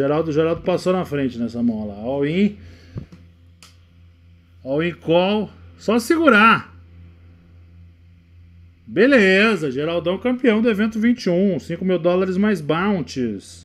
Geraldo, Geraldo passou na frente nessa mão lá. All in. All in call. Só segurar. Beleza, Geraldão campeão do evento 21. 5 mil dólares mais bounties.